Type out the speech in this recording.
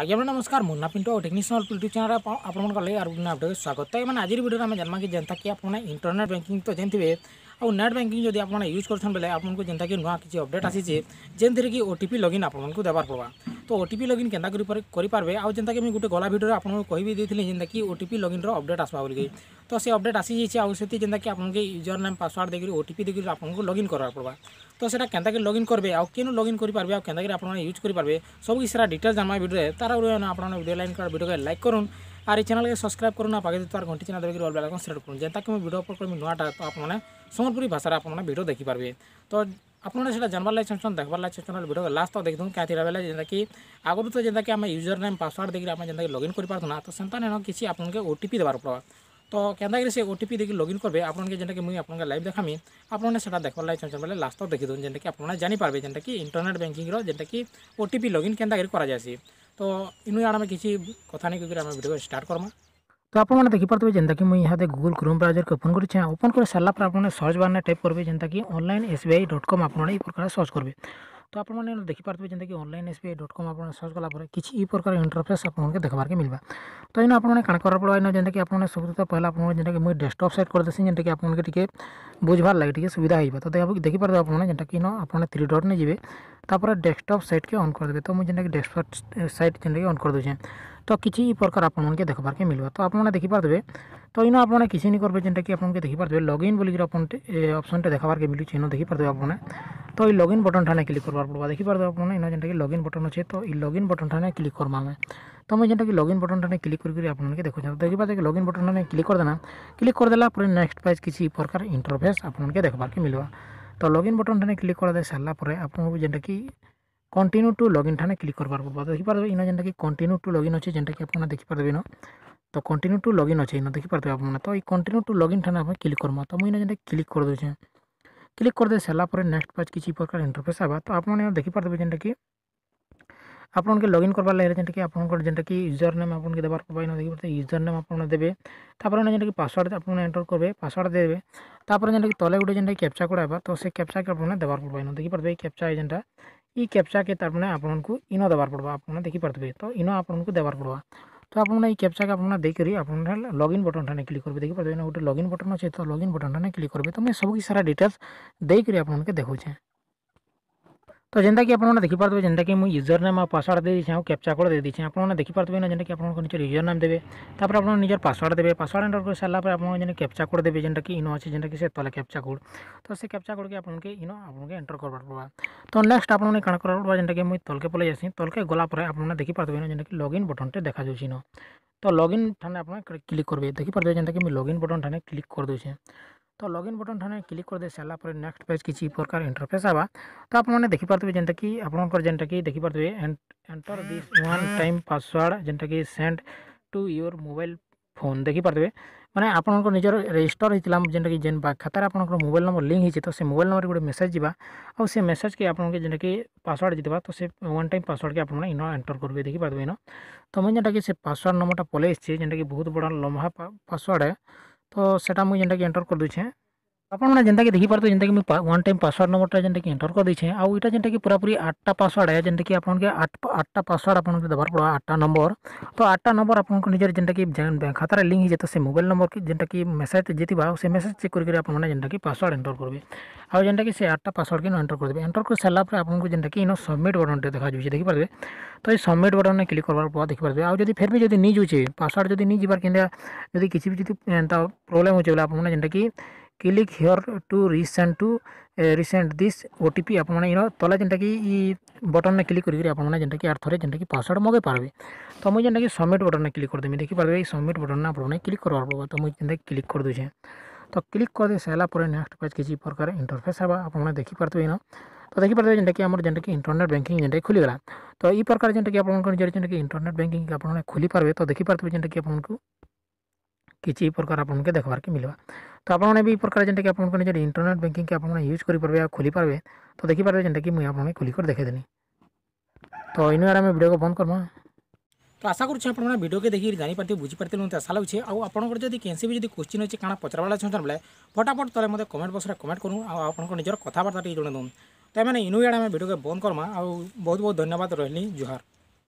ଆଜ୍ଞା ଭାଇ ନମସ୍କାର ମୋ ନା ପିଣ୍ଟୁ ଆଉ ଟେକ୍ନିସିଆନ୍ ଅଫ୍ ପିଲିଟି ଚ୍ୟାନେଲ୍ ଆପଣଙ୍କ ଲାଗି ଆର୍ ଗୋଟେ ନା ଭିଡ଼ିଓ ସ୍ୱାଗତ ଏମାନେ ଆଜିର ଭିଡ଼ିଓରେ ଆମେ ଜାନ୍ମା କି ଯେନ୍ତାକି ଆପଣ ଇଣ୍ଟରନେଟ୍ ବ୍ୟାଙ୍କିଂ ତ ଜାଣିଥିବେ ଆଉ ନେଟ୍ ବ୍ୟାଙ୍କିଂ ଯଦି ଆପଣମାନେ ୟୁଜ୍ କରୁଛନ୍ ବେଲେ ଆପଣଙ୍କୁ ଯେନ୍ତାକି ନୂଆ କିଛି ଅପଡ଼େଟ୍ ଆସିଛେ ଯେନ୍ଥିରେ କି ଓ ଟି ପି ଲଗ୍ଇନ୍ ଆପଣଙ୍କୁ ଦେବାର ପଡ଼ବା ତ ଓ ଟି ପି ଲଗ୍ଇନ୍ କେନ୍ତା କରି କରିପାରବେ ଆଉ ଯେନ୍ତାକି ମୁଁ ଗୋଟେ ଗଲା ଭିଡ଼ିଓରେ ଆପଣଙ୍କୁ କହିବି ଦେଇଥିଲି ଯେନ୍ତାକି ଓ ଟି ପି ଲଗ୍ଇନ୍ର ଅପଡ଼େଟ୍ ଆସବା ବୋଲିକି ତ ସେ ଅପଡ଼େଟ୍ ଆସିଯାଇଛି ଆଉ ସେଠି ଯେନ୍ତାକି ଆପଣଙ୍କୁ ୟୁଜର୍ ନେମ୍ ପାସୱାର୍ଡ଼ ଦେଇକି ଓ ଟି ପି ଦେଇକି ଆପଣଙ୍କୁ ଲଗ୍ଇନ୍ କରବାର ପଡ଼ବା ତ ସେଟା କେନ୍ତାକି ଲଗ୍ଇନ୍ କରିବେ ଆଉ କେନ୍ ଲଗ୍ଇନ୍ କରିପାରିବେ ଆଉ କେନ୍ତାକି ଆପଣମାନେ ୟୁଜ୍ କରିପାରିବେ ସବୁ କିଛି ସେଟା ଡିଟେଲ୍ସ ଜାଣିବା ଭିଡ଼ିଓରେ ତାର ଆପଣ ଭିଡ଼ିଓ ଲାଇନ୍ ଭିଡ଼ିଓକୁ ଲାଇକ୍ କରୁନ୍ आर चैनल के सब्सक्राइब करूँ आप आगे तार घंटी चैनल देखिए रोल बेल आकन सेलेक्ट करूँ जैसे मुझे भिडियो अपलोड करी नुआटा तो आपने समलपुरी भाषा आपने भिडियो देखिपारे तो आपने जानवर लगे चाहन देखार लगे चाहन भिडियो के लास्ट तक देख दूँ क्या बेले जैसे कि आगे तो जैसे कि आम यूजर नेम पासवर्ड देखिए आम जैसे लगइन कर पार्थना तो, तो सेन किसी आपके ओटीपी देवार पड़ा तो क्या से ओटीपी देखिए लगइन करेंगे आपके जैसे कि मुझे आपके लाइव देखामी आपने से देखार लगे चाहन बेले लास्ट तक देखिए जैसे कि आपने जानपारे जैसे कि इंटरनेट बैंकिंग जैसे कि ओटीपी लगइन के जाएसी ତ ଇନୁ ଆଡ଼େ ଆମେ କିଛି କଥା ନେଇ କରି ଆମେ ଭିଡ଼ିଓ ଷ୍ଟାର୍ଟ କର୍ମା ତ ଆପଣମାନେ ଦେଖିପାରୁଥିବେ ଯେନ୍ତାକି ମୁଇଁ ଇହାଦେ ଗୁଗୁଲ୍ କ୍ରୋମ୍ ବ୍ରାଉଜର୍କେ ଓପନ୍ କରିଛେ ଓପନ୍ କରି ସାରିଲା ପରେ ଆପଣ ସର୍ଚ୍ଚ ବାର୍ନେ ଟାଇପ୍ କରିବେ ଯେନ୍ତାକି online S B I dot com ଆପଣ ଏଇ ପ୍ରକାର ସର୍ଚ୍ଚ କରିବେ तो आपने देखिपे जैसे अनलाइन एसबीआई डट कम आप सर्च कलापर किसी ये प्रकार इंटरफेस आपको देखार के मिलवा तो इन आपने कण करार पड़ा इन जैसे कि आपने सब पहले आपको जैसे कि मुझे डेस्कटप सेट करदेसी जैसे कि आपको टी बुझार लगे टी सुविधा हो तो देखिपारे आपने जैसे कि आपने थ्री डट नहीं जाए डेस्कटप सैट के अन तो मुझे कि डेस्कटप सैट जैसे कि अन तो किसी ई प्रकार आपके देखे मिलेगा तो आपने देखिपे तो इन आपने किसी नहीं करते जेटा कि आपके देखिपे लग इन बोलिए अप्सन टे देखे मिलूँ इन देखिपे आपने तो ये लगइन बटन ठाने क्लिक करवा पड़वा देखिपे आपने इन जेनटा कि लगइन बटन अच्छे तो ये लगइन बटन ठाने क्लिक करवा आम तो मैं जेटा कि लगइन बटन ठाने क्लिक करके आपके देखते देखिए लगइन बटन ठाने क्लिक कर देना क्लिक कर देपर नेक्स्ट पेज किसी प्रकार इंटरफेस आपके देखे मिलवा तो लगइन बटन ठाने क्लिक कर दे सारापर आप जेटा कि କଣ୍ଟିନ୍ୟୁ ଟୁ ଲଗ୍ଇନ୍ ଠାନେ କ୍ଲିକ୍ କରିପାର୍ବ ଦେଖିପାର୍ବେ ଇନ ଯେନ୍ଟାକି କଣ୍ଟିନ୍ୟୁ ଟୁ ଲଗ୍ଇନ୍ ଅଛେ ଯେନ୍ଟାକି ଆପଣ ଦେଖିପାର୍ବେ ଇନ ତ କଣ୍ଟିନ୍ୟୁ ଟୁ ଲଗ୍ଇନ୍ ଅଛେ ଇନ ଦେଖିପାରୁଥିବେ ଆପଣମାନେ ତ ଏଇ କଣ୍ଟିନ୍ୟୁ ଟୁ ଲଗ୍ଇନ୍ ଠାନେ ଆପଣ କ୍ଲିକ୍ କର୍ମା ତ ମୁଇଁ ଇନ ଯେନ୍ଟାକି କ୍ଲିକ୍ କରିଦେଉଛେଁ କ୍ଲିକ୍ କରିଦେଇ ସାରିଲା ପରେ ନେକ୍ସଟ ପେଜ୍ କିଛି ପ୍ରକାର ଇଣ୍ଟରଫେସ୍ ହେବା ତ ଆପଣମାନେ ଦେଖିପାରୁଥିବେ ଯେନ୍ଟାକି ଆପଣଙ୍କ ଲଗ୍ଇନ୍ করবার লাগলে যেটাকি আপনার যেটাকি ইউজর নেম আপনাকে দেবার পড়বে না দেখি ইউজর নেম আপনার দেবে তারপরে না যেটাকি পাসওয়ার্ড আপনার এন্টার করবে পাসওয়ার্ড দেবে তারপরে যেটাকি তলে গোটে যেটা ক্যাপচা কোড হবা তো সে ক্যাপচাকে আপনার দেবার পড়বে না দেখি পারবে এই ক্যাপচা এজেন্টটা ଇ କ୍ୟାପ୍ଚା ତାପରେ ଆପଣଙ୍କୁ ଇନ ଦେବାର ପଡ଼ବା ଆପଣ ଦେଖିପାରୁଥିବେ ତ ଇନ ଆପଣଙ୍କୁ ଦେବାର ପଡ଼ବା ତ ଆପଣ ଏଇ କ୍ୟାପ୍ଚାକୁ ଆପଣ ଦେଇକରି ଆପଣ ଲଗ୍ଇନ୍ ବଟନ୍ଟା କ୍ଲିକ୍ କରିବେ ଦେଖିପାରୁଥିବେ ଗୋଟେ ଲଗ୍ଇନ୍ ବଟନ୍ ଅଛି ତ ଲଗ୍ଇନ୍ ବଟନ୍ଟା କ୍ଲିକ୍ କରିବେ ତ ମୁଁ ସବୁ ସାରା ଡିଟେଲ୍ସ ଦେଇକରି ଆପଣଙ୍କୁ ଦେଖାଉଛେ তো যেটা কি আপনার দেখিপারে যেটা কি মুই ইউজর নেম আর পাসওয়ার্ড দিয়ে দিয়েছি ক্যাপচা কোড দিয়ে দিয়েছি আপনার দেখিপারে না যেটা কি আপনার নিজের ইউজর নেম দেবে তারপরে আপনার নিজের পাসওয়ার্ড দেবে পাসওয়ার্ড এন্টার করে সারা পরে আপনার যেন ক্যাপচা কোড দেবে যেটা কি ইনো আছে যেটা কি সে তলে ক্যাপচা কোড তো সে ক্যাপচা কোডকে আপনাকে ইনো আপনাকে এন্টার করবার পড়বা তো নেক্সট আপনার কাণ করার পড়বা যেটা কি মুই তলকে পলাই আসি তলকে গলা পরে আপনার দেখিপারে না যেটা কি লগ ইন বটনটে দেখা যাচ্ছে ইনো তো লগ ইন ঠানে আপনার ক্লিক করবে দেখিপারে যেটা কি মুই লগ ইন বটন ঠানে ক্লিক করে দেছে तो लगइन बटन ठाने क्लिक करदे सारापर नेक्स्ट पेज किसी प्रकार इंटरफेस आवा तो आपने देखिपारे जेनता कि आपंकर जेनटा कि देखिपारे enter this one time password जेनटा कि send to your mobile phone देखिपारे मैंने आपंकर निजर रेजिस्टर होता जेनटा कि जेन खातार आपंकर मोबाइल नंबर लिंक होती तो, तो, तो से मोबाइल नंबर गोटे मेसेज जावा और से मेसेज के आप जेनटा कि पासवर्ड जीतवा तो से वन टाइम पासवर्ड के आपने इन एंटर करेंगे देखिपारे इन तो मुझे जेनटा कि से पासवर्ड नंबर पलैसे जेनटा कि बहुत बड़ा लंबा पासवर्ड है तो सेटा मुझे जेनटा कि एंटर कर दूचे আপনার যেটাকে দেখিপারে যেটাকি মুই ওয়ান টাইম পাসওয়ার্ড নম্বরটা যেটাকি এন্টর করে দিয়েছে আউ এটা যেটাকি পুরাপুরি আটটা পাসওয়ার্ড আছে যেটাকি আপনাকে আটটা পাসওয়ার্ড আপনাকে দেবার পড়া আটটা নম্বর তো আটটা নম্বর আপনার নিজের যেটাকি খাতার লিঙ্ক হয়ে যেত সে মোবাইল নম্বর যেটাকি মেসেজ যেতিবা সে মেসেজ চেক করি আপনার যেটাকি পাসওয়ার্ড এন্টর করবে আউ যেটাকি সে আটটা পাসওয়ার্ড কিন এন্টর করবে এন্টর করে সারা পরে আপনার যেটাকি ইন सबमिट बटनटे देखा जाऊँगी देखिपारे तो ये सबमिट बटन क्लिक करार पर देखिपारे आज जब फिर भी जब नहीं जाऊे पासवर्ड जब नहीं जाबार कि किसी भी जब प्रोब्लेम हो बोले आपने जेनटा कि click here to resend to resend this OTP आपने तले जेनटा कि बटन ने क्लिक करके जेनटा कि आर थरे जेनटा कि पासवर्ड मगे पारबे तो मुझे जेनटा कि सबमिट बटन में क्लिक कर देमी देखि पारबे सबमिट बटन ना आपने क्लिक कर तो मुझे जेनटा क्लिक कर दूचे तो क्लिक कर दे सारा पर नेक्स्ट पेज किसी प्रकार इंटरफेस है आप देखि पारते तो देखी पारे जेनटा कि आम जेनटा कि इंटरनेट बैंकिंग जेनटा खुलीगला तो ये प्रकार जेनटा कि आप जेनटा कि इंटरनेट बैंकिंग आप खुली पारे तो देख पारे जेनटा कि आपको କିଛି ପ୍ରକାର ଆପଣଙ୍କୁ ଦେଖ୍ବାର୍କେ ମିଲ୍ବା ତ ଆପଣମାନେ ବି ପ୍ରକାର ଯେନ୍ଟାକି ଆପଣଙ୍କର ନିଜର ଇଣ୍ଟରନେଟ୍ ବ୍ୟାଙ୍କିଙ୍ଗ୍କେ ଆପଣମାନେ ୟୁଜ୍ କରିପାରିବେ ଆଉ ଖୋଲିପାରିବେ ତ ଦେଖିପାରିବେ ଯେନ୍ଟାକି ମୁଇଁ ଆପଣଙ୍କୁ ଖୋଲିକରି ଦେଖେଇଦେଲି ତ ଇନୁ ଆମେ ଭିଡ଼ିଓକୁ ବନ୍ଦ କର୍ମା ତ ଆଶା କରୁଛି ଆପଣମାନେ ଭିଡ଼ିଓକେ ଦେଖିକି ଜାଣିପାରିଥିବେ ବୁଝିପାରିଥିଲୁ ମୋତେ ଆଶା ଲାଗୁଛି ଆଉ ଆପଣଙ୍କର ଯଦି କେନ୍ସି ବି ଯଦି କୋଶ୍ଚିନ୍ ଅଛି କାଣା ପଚାରବାଟା ଚାହୁଁଛନ୍ତି ବୋଲେ ଫଟାଫଟ ତଳେ ମୋତେ କମେଣ୍ଟ ବକ୍ସରେ କମେଣ୍ଟ କରୁ ଆଉ ଆପଣଙ୍କ ନିଜର କଥାବାର୍ତ୍ତା ଟିକେ ଜଣେଇ ଦେଉନ୍ ତ ଏମାନେ ଇନୁ ଇଆଡ଼େ ଆମେ ଭିଡ଼ିଓକେ ବନ୍ଦ କର୍ମା ଆଉ ବହୁତ ବହୁତ ଧନ୍ୟବାଦ ରହିଲି ଜୁହାର